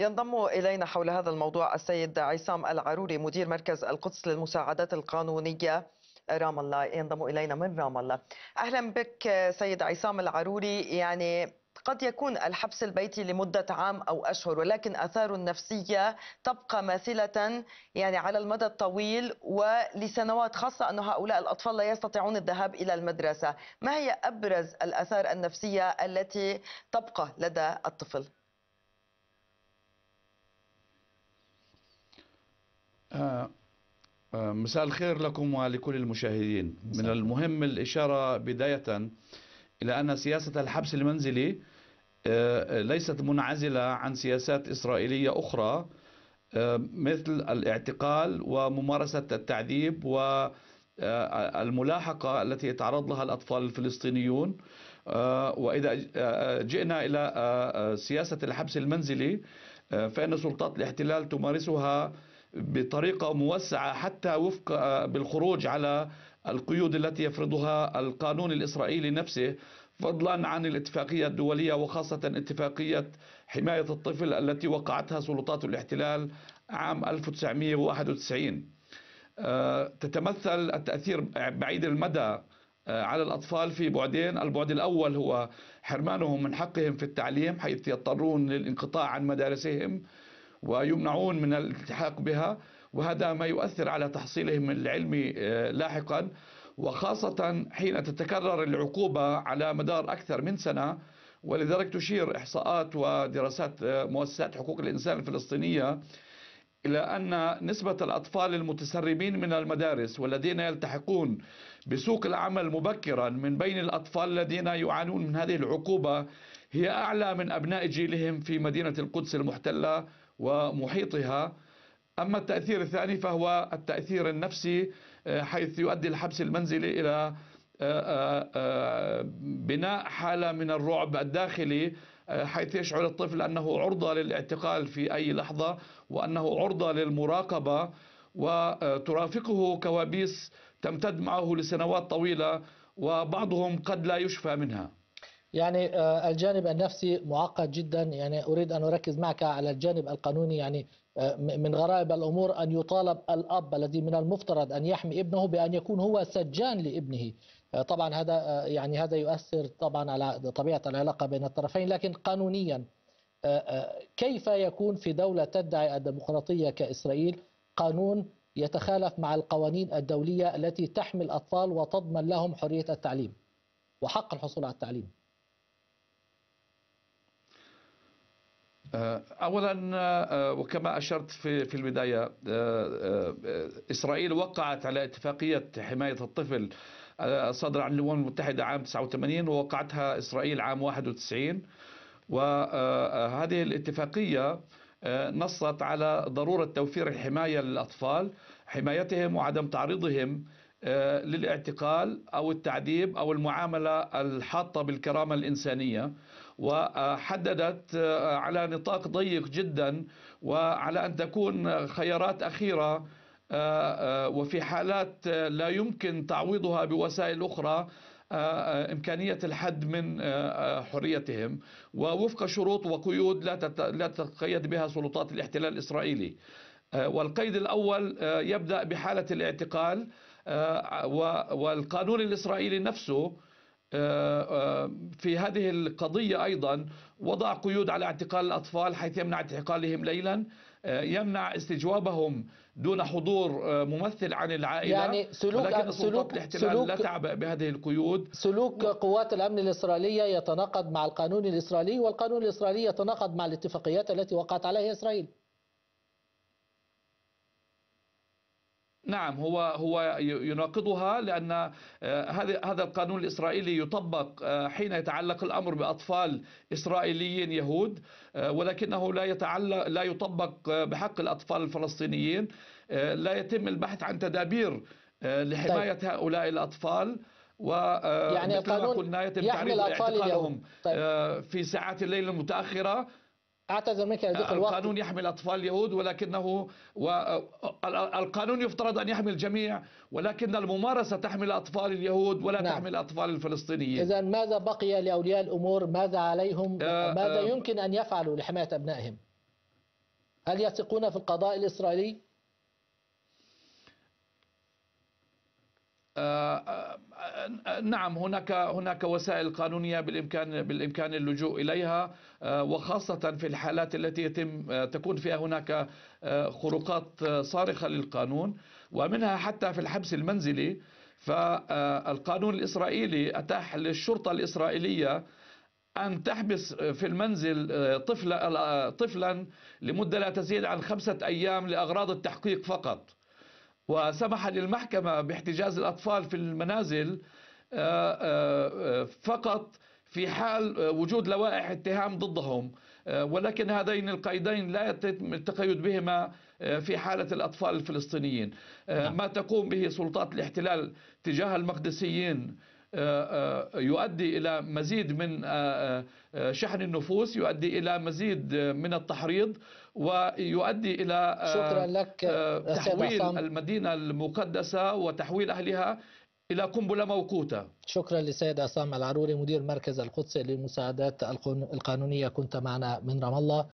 ينضم إلينا حول هذا الموضوع السيد عصام العروري مدير مركز القدس للمساعدات القانونية رام الله ينضم إلينا من رام الله أهلا بك سيد عصام العروري يعني قد يكون الحبس البيتي لمدة عام أو أشهر ولكن أثاره النفسية تبقى ماثلة يعني على المدى الطويل ولسنوات خاصة أن هؤلاء الأطفال لا يستطيعون الذهاب إلى المدرسة ما هي أبرز الأثار النفسية التي تبقى لدى الطفل؟ آه، آه، مساء الخير لكم ولكل المشاهدين من المهم الإشارة بداية إلى أن سياسة الحبس المنزلي آه، ليست منعزلة عن سياسات إسرائيلية أخرى مثل الاعتقال وممارسة التعذيب والملاحقة التي يتعرض لها الأطفال الفلسطينيون وإذا جئنا إلى سياسة الحبس المنزلي فإن سلطات الاحتلال تمارسها بطريقة موسعة حتى وفق بالخروج على القيود التي يفرضها القانون الإسرائيلي نفسه فضلا عن الاتفاقية الدولية وخاصة اتفاقية حماية الطفل التي وقعتها سلطات الاحتلال عام 1991 آه، تتمثل التأثير بعيد المدى آه، على الأطفال في بعدين البعد الأول هو حرمانهم من حقهم في التعليم حيث يضطرون للانقطاع عن مدارسهم ويمنعون من الالتحاق بها وهذا ما يؤثر على تحصيلهم العلمي آه، لاحقا وخاصة حين تتكرر العقوبة على مدار أكثر من سنة ولذلك تشير إحصاءات ودراسات آه، مؤسسات حقوق الإنسان الفلسطينية إلى أن نسبة الأطفال المتسربين من المدارس والذين يلتحقون بسوق العمل مبكرا من بين الأطفال الذين يعانون من هذه العقوبة هي أعلى من أبناء جيلهم في مدينة القدس المحتلة ومحيطها أما التأثير الثاني فهو التأثير النفسي آه، حيث يؤدي الحبس المنزلي إلى آه، آه، بناء حالة من الرعب الداخلي حيث يشعر الطفل أنه عرضة للاعتقال في أي لحظة وأنه عرضة للمراقبة وترافقه كوابيس تمتد معه لسنوات طويلة وبعضهم قد لا يشفى منها يعني آه، الجانب النفسي معقد جدا يعني اريد ان اركز معك على الجانب القانوني يعني آه، من غرائب الامور ان يطالب الاب الذي من المفترض ان يحمي ابنه بان يكون هو سجان لابنه آه، طبعا هذا يعني هذا يؤثر طبعا على طبيعه العلاقه بين الطرفين لكن قانونيا كيف يكون في دوله تدعي الديمقراطيه كاسرائيل قانون يتخالف مع القوانين الدوليه التي تحمي الاطفال وتضمن لهم حريه التعليم وحق الحصول على التعليم آه، اولا آه، آه، وكما اشرت في في البدايه اسرائيل وقعت على اتفاقيه حمايه الطفل صدر عن الامم المتحده عام 89 ووقعتها اسرائيل عام 91 وهذه الاتفاقيه نصت على ضروره توفير الحمايه للاطفال حمايتهم وعدم تعريضهم للاعتقال او التعذيب او المعامله الحاطه بالكرامه الانسانيه وحددت آه، على نطاق ضيق جدا وعلى أن تكون خيارات أخيرة آه، آه، وفي حالات لا يمكن تعويضها بوسائل أخرى إمكانية الحد من حريتهم ووفق شروط وقيود لا تتقيد بها سلطات الاحتلال الإسرائيلي والقيد الأول يبدأ بحالة الاعتقال والقانون الإسرائيلي نفسه آه، آه، في هذه القضية أيضا وضع قيود على اعتقال الأطفال حيث يمنع اعتقالهم ليلا آه، يمنع استجوابهم دون حضور ممثل عن العائلة يعني سلوك ولكن سلوك الاحتلال سلوك لا تعبأ بهذه القيود سلوك و... قوات الأمن الإسرائيلية يتناقض مع القانون الإسرائيلي والقانون الإسرائيلي يتناقض مع الاتفاقيات التي وقعت عليها إسرائيل نعم هو هو يناقضها لان آه، هذا هذا القانون الاسرائيلي يطبق آه، حين يتعلق الامر باطفال اسرائيليين يهود آه، ولكنه لا يتعلق لا يطبق بحق الاطفال الفلسطينيين لا يتم البحث عن تدابير لحمايه طيب. هؤلاء الاطفال و يعني القانون قلنا يتم تعريض اعتقالهم طيب. في ساعات الليل المتاخره اعتذر منك لضيق آه، الوقت القانون يحمي الاطفال اليهود ولكنه آه، القانون يفترض ان يحمي الجميع ولكن الممارسه تحمي الاطفال اليهود ولا نعم. تحمي الاطفال الفلسطينيين اذا ماذا بقي لاولياء الامور ماذا عليهم آه ماذا آه يمكن ان يفعلوا لحمايه ابنائهم هل يثقون في القضاء الاسرائيلي آه, آه، نعم هناك هناك وسائل قانونيه بالامكان بالامكان اللجوء اليها آه، وخاصه في الحالات التي يتم آه، تكون فيها هناك آه، خروقات صارخه للقانون ومنها حتى في الحبس المنزلي فالقانون الاسرائيلي اتاح للشرطه الاسرائيليه أن تحبس في المنزل طفلا طفلا لمدة لا تزيد عن خمسة أيام لأغراض التحقيق فقط وسمح للمحكمة باحتجاز الأطفال في المنازل آه، آه، آه، فقط في حال وجود لوائح اتهام ضدهم ولكن هذين القيدين لا يتم التقيد بهما في حالة الأطفال الفلسطينيين نعم. ما تقوم به سلطات الاحتلال تجاه المقدسيين آه، آه، يؤدي إلى مزيد من آه، شحن النفوس يؤدي إلى مزيد من التحريض ويؤدي إلى شكرا لك تحويل المدينة المقدسة وتحويل أهلها إلى قنبلة موقوتة شكرا لسيد عصام العروري مدير مركز القدس للمساعدات القانونية كنت معنا من رام الله